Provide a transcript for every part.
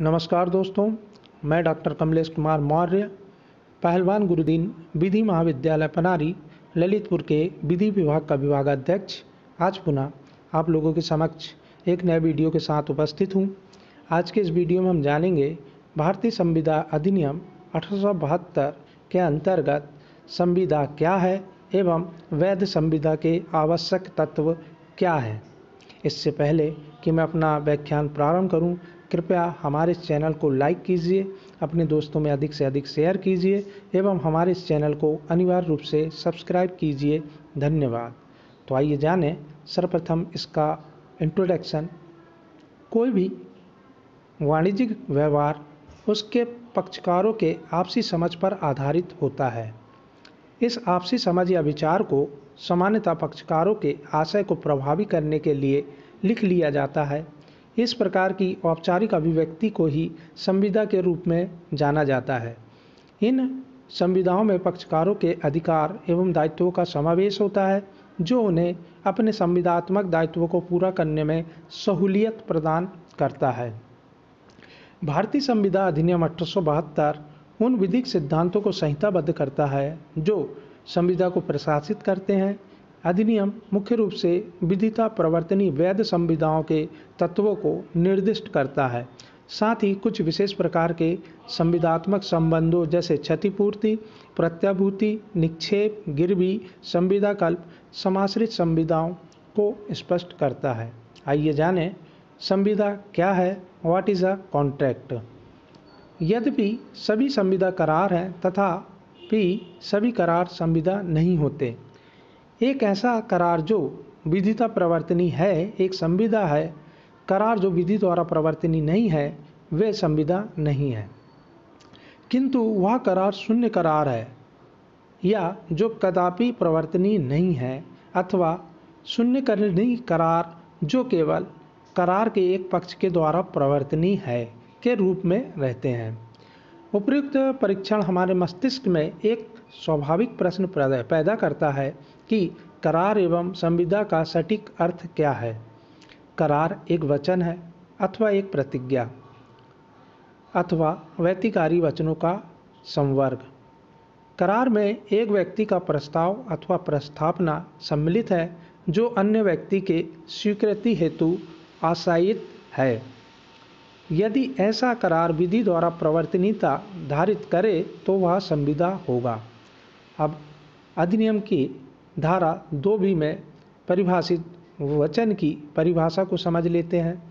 नमस्कार दोस्तों मैं डॉक्टर कमलेश कुमार मौर्य पहलवान गुरुदीन विधि महाविद्यालय पनारी ललितपुर के विधि विभाग का विभागाध्यक्ष आज पुनः आप लोगों के समक्ष एक नए वीडियो के साथ उपस्थित हूँ आज के इस वीडियो में हम जानेंगे भारतीय संविदा अधिनियम अठारह के अंतर्गत संविदा क्या है एवं वैध संविदा के आवश्यक तत्व क्या है इससे पहले कि मैं अपना व्याख्यान प्रारंभ करूं, कृपया हमारे इस चैनल को लाइक कीजिए अपने दोस्तों में अधिक से अधिक शेयर कीजिए एवं हमारे इस चैनल को अनिवार्य रूप से सब्सक्राइब कीजिए धन्यवाद तो आइए जानें सर्वप्रथम इसका इंट्रोडक्शन कोई भी वाणिज्यिक व्यवहार उसके पक्षकारों के आपसी समझ पर आधारित होता है इस आपसी समझ या विचार को सामान्यतः पक्षकारों के आशय को प्रभावी करने के लिए लिख लिया जाता है इस प्रकार की औपचारिक अभिव्यक्ति को ही संविदा के रूप में जाना जाता है इन संविदाओं में पक्षकारों के अधिकार एवं दायित्वों का समावेश होता है जो उन्हें अपने संविदात्मक दायित्वों को पूरा करने में सहूलियत प्रदान करता है भारतीय संविदा अधिनियम अठारह उन विधिक सिद्धांतों को संहिताबद्ध करता है जो संविदा को प्रशासित करते हैं अधिनियम मुख्य रूप से विधिता प्रवर्तनी वैध संविधाओं के तत्वों को निर्दिष्ट करता है साथ ही कुछ विशेष प्रकार के संविधात्मक संबंधों जैसे क्षतिपूर्ति प्रत्याभूति निक्षेप गिरवी संविदाकल्प समाश्रित संविदाओं को स्पष्ट करता है आइए जानें संविदा क्या है व्हाट इज़ अ कॉन्ट्रैक्ट यद्यपि सभी संविदा करार हैं तथा भी सभी करार संविदा नहीं होते एक ऐसा करार जो विधिता प्रवर्तनी है एक संविदा है करार जो विधि द्वारा प्रवर्तनी नहीं है वे संविदा नहीं है किंतु वह करार शून्य करार है या जो कदापि प्रवर्तनी नहीं है अथवा शून्य करनी करार जो केवल करार के एक पक्ष के द्वारा प्रवर्तनी है के रूप में रहते हैं उपयुक्त परीक्षण हमारे मस्तिष्क में एक स्वाभाविक प्रश्न पैदा करता है कि करार एवं संविदा का सटीक अर्थ क्या है करार एक वचन है अथवा एक प्रतिज्ञा अथवा वैतिकारी वचनों का संवर्ग करार में एक व्यक्ति का प्रस्ताव अथवा प्रस्थापना सम्मिलित है जो अन्य व्यक्ति के स्वीकृति हेतु आशायित है यदि ऐसा करार विधि द्वारा प्रवर्तनीयता धारित करे तो वह संविदा होगा अब अधिनियम की धारा दो भी में परिभाषित वचन की परिभाषा को समझ लेते हैं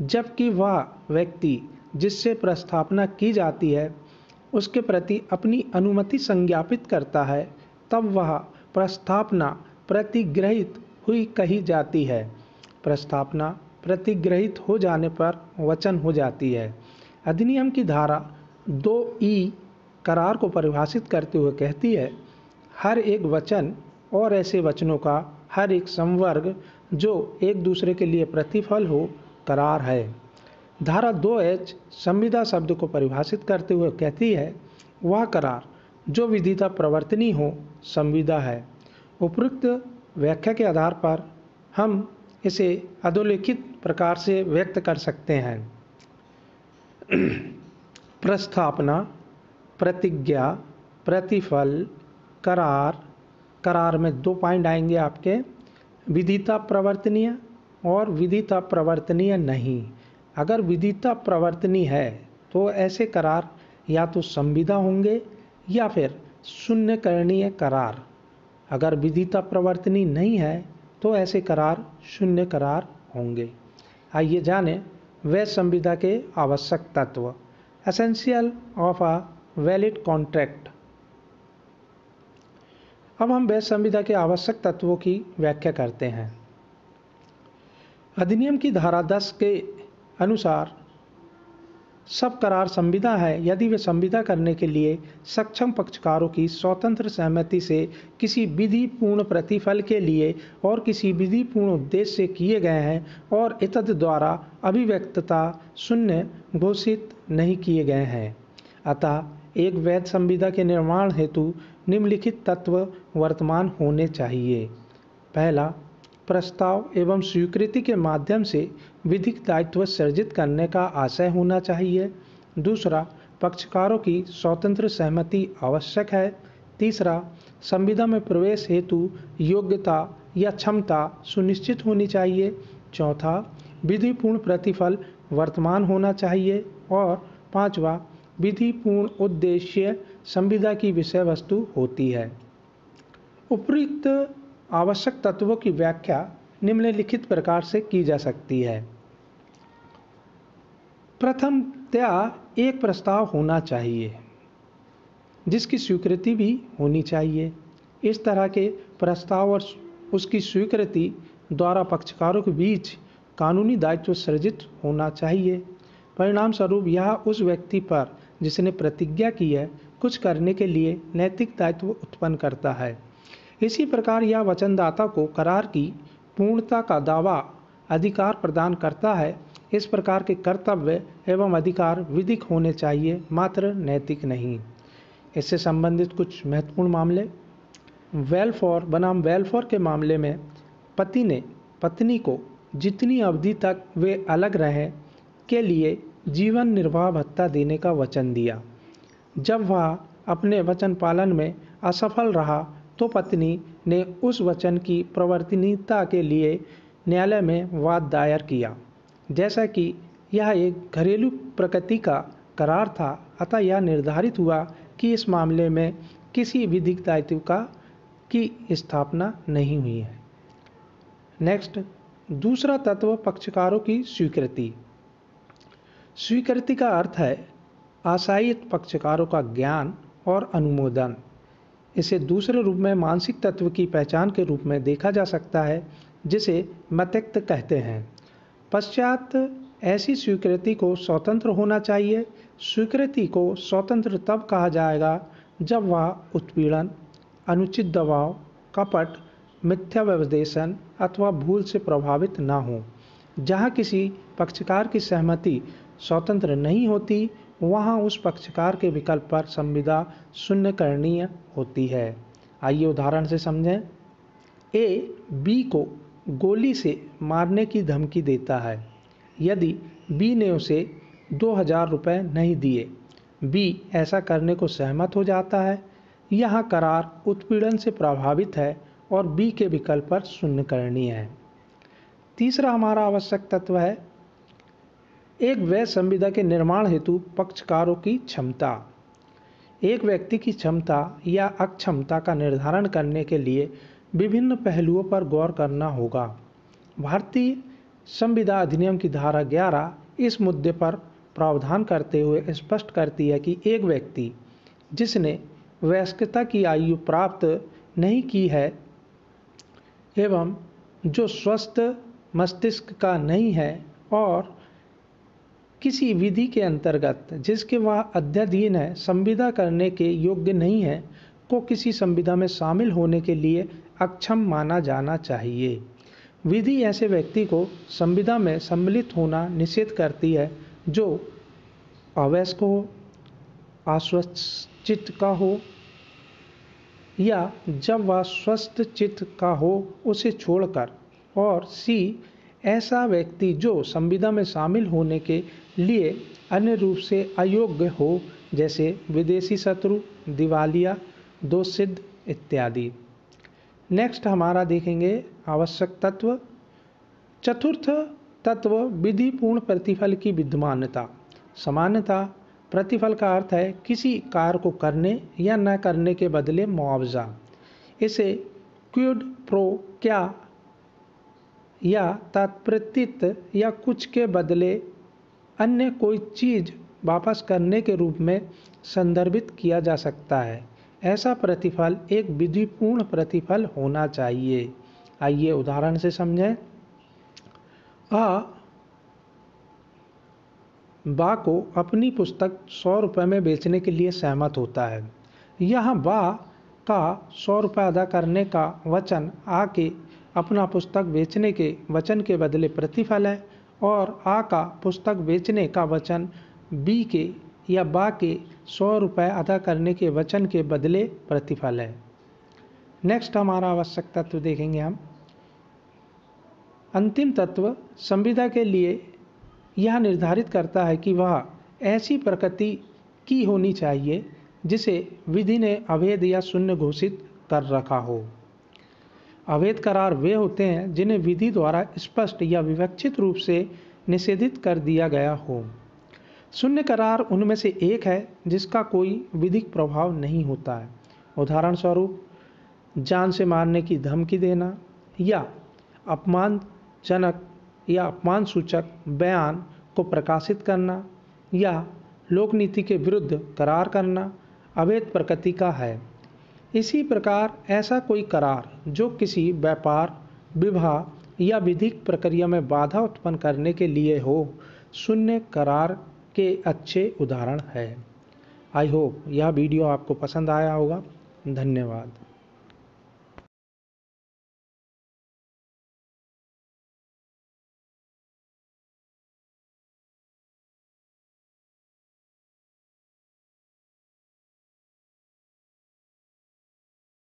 जबकि वह व्यक्ति जिससे प्रस्थापना की जाती है उसके प्रति अपनी अनुमति संज्ञापित करता है तब वह प्रस्थापना प्रतिग्रहित हुई कही जाती है प्रस्थापना प्रतिग्रहित हो जाने पर वचन हो जाती है अधिनियम की धारा दो ई करार को परिभाषित करते हुए कहती है हर एक वचन और ऐसे वचनों का हर एक संवर्ग जो एक दूसरे के लिए प्रतिफल हो करार है धारा दो एच संविदा शब्द को परिभाषित करते हुए कहती है वह करार जो विधिता प्रवर्तनी हो संविदा है उपयुक्त व्याख्या के आधार पर हम इसे अधोलिखित प्रकार से व्यक्त कर सकते हैं प्रस्थापना प्रतिज्ञा प्रतिफल करार करार में दो पॉइंट आएंगे आपके विधिता प्रवर्तनीय और विधिता प्रवर्तनीय नहीं अगर विधिता प्रवर्तनी है तो ऐसे करार या तो संविदा होंगे या फिर शून्य करणीय करार अगर विधिता प्रवर्तनी नहीं है तो ऐसे करार शून्य करार होंगे आइए जाने वह संविदा के आवश्यक तत्व essential of a valid contract अब हम वैध संविधा के आवश्यक तत्वों की व्याख्या करते हैं अधिनियम की धारा दस के अनुसार सब करार संविदा है यदि वे संविदा करने के लिए सक्षम पक्षकारों की स्वतंत्र सहमति से किसी विधि पूर्ण प्रतिफल के लिए और किसी विधि पूर्ण उद्देश्य से किए गए हैं और इतद द्वारा अभिव्यक्तता शून्य घोषित नहीं किए गए हैं अतः एक वैध संविदा के निर्माण हेतु निम्नलिखित तत्व वर्तमान होने चाहिए पहला प्रस्ताव एवं स्वीकृति के माध्यम से विधिक दायित्व सृजित करने का आशय होना चाहिए दूसरा पक्षकारों की स्वतंत्र सहमति आवश्यक है तीसरा संविदा में प्रवेश हेतु योग्यता या क्षमता सुनिश्चित होनी चाहिए चौथा विधिपूर्ण प्रतिफल वर्तमान होना चाहिए और पांचवा विधिपूर्ण उद्देश्य संविदा की विषय वस्तु होती है उपयुक्त आवश्यक तत्वों की व्याख्या निम्नलिखित प्रकार से की जा सकती है प्रथम प्रथमतया एक प्रस्ताव होना चाहिए जिसकी स्वीकृति भी होनी चाहिए इस तरह के प्रस्ताव और उसकी स्वीकृति द्वारा पक्षकारों के बीच कानूनी दायित्व सृजित होना चाहिए परिणाम स्वरूप यह उस व्यक्ति पर जिसने प्रतिज्ञा की है कुछ करने के लिए नैतिक दायित्व उत्पन्न करता है इसी प्रकार यह वचनदाता को करार की पूर्णता का दावा अधिकार प्रदान करता है इस प्रकार के कर्तव्य एवं अधिकार विधिक होने चाहिए मात्र नैतिक नहीं इससे संबंधित कुछ महत्वपूर्ण मामले वेलफॉर बनाम वेलफॉर के मामले में पति ने पत्नी को जितनी अवधि तक वे अलग रहें के लिए जीवन निर्वाह भत्ता देने का वचन दिया जब वह अपने वचन पालन में असफल रहा तो पत्नी ने उस वचन की प्रवर्तनीयता के लिए न्यायालय में वाद दायर किया जैसा कि यह एक घरेलू प्रकृति का करार था अतः यह निर्धारित हुआ कि इस मामले में किसी विधिक दायित्व का की स्थापना नहीं हुई है नेक्स्ट दूसरा तत्व पक्षकारों की स्वीकृति स्वीकृति का अर्थ है आशायित पक्षकारों का ज्ञान और अनुमोदन इसे दूसरे रूप में मानसिक तत्व की पहचान के रूप में देखा जा सकता है जिसे मतिक्त कहते हैं पश्चात ऐसी स्वीकृति को स्वतंत्र होना चाहिए स्वीकृति को स्वतंत्र तब कहा जाएगा जब वह उत्पीड़न अनुचित दबाव कपट मिथ्या व्यवदेशन अथवा भूल से प्रभावित ना हो जहाँ किसी पक्षकार की सहमति स्वतंत्र नहीं होती वहाँ उस पक्षकार के विकल्प पर संविदा शून्य करणीय होती है आइए उदाहरण से समझें ए बी को गोली से मारने की धमकी देता है यदि बी ने उसे दो हजार रुपये नहीं दिए बी ऐसा करने को सहमत हो जाता है यह करार उत्पीड़न से प्रभावित है और बी के विकल्प पर शून्य करणीय है तीसरा हमारा आवश्यक तत्व है एक वह संविदा के निर्माण हेतु पक्षकारों की क्षमता एक व्यक्ति की क्षमता या अक्षमता का निर्धारण करने के लिए विभिन्न पहलुओं पर गौर करना होगा भारतीय संविदा अधिनियम की धारा ग्यारह इस मुद्दे पर प्रावधान करते हुए स्पष्ट करती है कि एक व्यक्ति जिसने वयस्कता की आयु प्राप्त नहीं की है एवं जो स्वस्थ मस्तिष्क का नहीं है और किसी विधि के अंतर्गत जिसके वह अध्यधीन है संविदा करने के योग्य नहीं है को किसी संविदा में शामिल होने के लिए अक्षम माना जाना चाहिए विधि ऐसे व्यक्ति को संविदा में सम्मिलित होना निषेध करती है जो अवयस्क हो आश्वचित का हो या जब वह स्वस्थ चित्त का हो उसे छोड़कर और सी ऐसा व्यक्ति जो संविदा में शामिल होने के लिए अन्य रूप से अयोग्य हो जैसे विदेशी शत्रु दिवालिया सिद्ध इत्यादि नेक्स्ट हमारा देखेंगे आवश्यक तत्व चतुर्थ तत्व विधिपूर्ण प्रतिफल की विद्यमानता समानता प्रतिफल का अर्थ है किसी कार्य को करने या न करने के बदले मुआवजा इसे क्यूड प्रो क्या या तात्प्रतित या कुछ के बदले अन्य कोई चीज़ वापस करने के रूप में संदर्भित किया जा सकता है ऐसा प्रतिफल एक विधिपूर्ण प्रतिफल होना चाहिए आइए उदाहरण से समझें आ बा को अपनी पुस्तक सौ रुपये में बेचने के लिए सहमत होता है यह बा का सौ रुपये अदा करने का वचन आ के अपना पुस्तक बेचने के वचन के बदले प्रतिफल है और आ का पुस्तक बेचने का वचन बी के या बा के सौ रुपये अदा करने के वचन के बदले प्रतिफल है नेक्स्ट हमारा आवश्यक तत्व देखेंगे हम अंतिम तत्व संविदा के लिए यह निर्धारित करता है कि वह ऐसी प्रकृति की होनी चाहिए जिसे विधि ने अभेद या शून्य घोषित कर रखा हो अवैध करार वे होते हैं जिन्हें विधि द्वारा स्पष्ट या विवक्षित रूप से निषेधित कर दिया गया हो शून्य करार उनमें से एक है जिसका कोई विधिक प्रभाव नहीं होता है उदाहरण स्वरूप जान से मारने की धमकी देना या अपमानजनक या अपमान सूचक बयान को प्रकाशित करना या लोकनीति के विरुद्ध करार करना अवैध प्रकृति का है इसी प्रकार ऐसा कोई करार जो किसी व्यापार विवाह या विधिक प्रक्रिया में बाधा उत्पन्न करने के लिए हो शून्य करार के अच्छे उदाहरण है आई होप यह वीडियो आपको पसंद आया होगा धन्यवाद